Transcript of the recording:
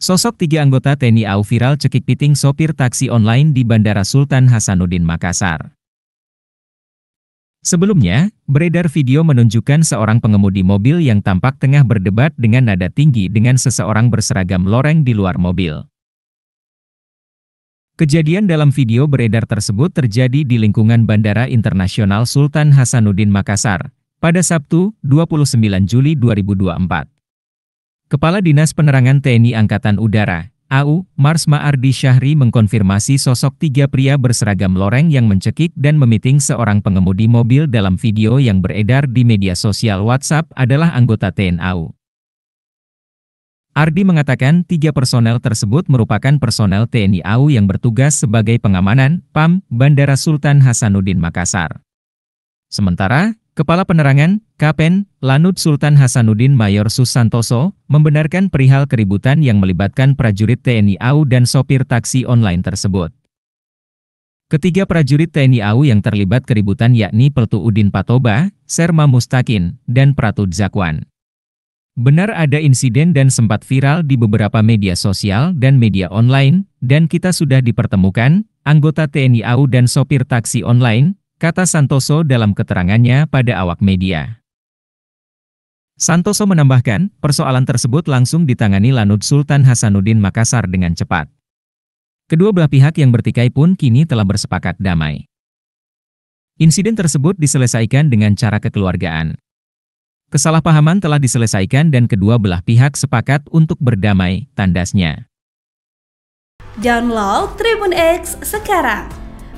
Sosok tiga anggota TNI AU viral cekik piting sopir taksi online di Bandara Sultan Hasanuddin Makassar. Sebelumnya, beredar video menunjukkan seorang pengemudi mobil yang tampak tengah berdebat dengan nada tinggi dengan seseorang berseragam loreng di luar mobil. Kejadian dalam video beredar tersebut terjadi di lingkungan Bandara Internasional Sultan Hasanuddin Makassar pada Sabtu, 29 Juli 2024. Kepala Dinas Penerangan TNI Angkatan Udara, AU, Marsma Ardi Syahri mengkonfirmasi sosok tiga pria berseragam loreng yang mencekik dan memiting seorang pengemudi mobil dalam video yang beredar di media sosial WhatsApp adalah anggota TNI AU. Ardi mengatakan tiga personel tersebut merupakan personel TNI AU yang bertugas sebagai pengamanan PAM Bandara Sultan Hasanuddin Makassar. Sementara, Kepala Penerangan, Kapen, Lanud Sultan Hasanuddin Mayor Susantoso, membenarkan perihal keributan yang melibatkan prajurit TNI AU dan sopir taksi online tersebut. Ketiga prajurit TNI AU yang terlibat keributan yakni Peltu Udin Patoba, Serma Mustakin, dan Pratud Zakwan. Benar ada insiden dan sempat viral di beberapa media sosial dan media online, dan kita sudah dipertemukan, anggota TNI AU dan sopir taksi online, kata Santoso dalam keterangannya pada awak media. Santoso menambahkan, persoalan tersebut langsung ditangani Lanud Sultan Hasanuddin Makassar dengan cepat. Kedua belah pihak yang bertikai pun kini telah bersepakat damai. Insiden tersebut diselesaikan dengan cara kekeluargaan. Kesalahpahaman telah diselesaikan dan kedua belah pihak sepakat untuk berdamai, tandasnya. Download Tribun X sekarang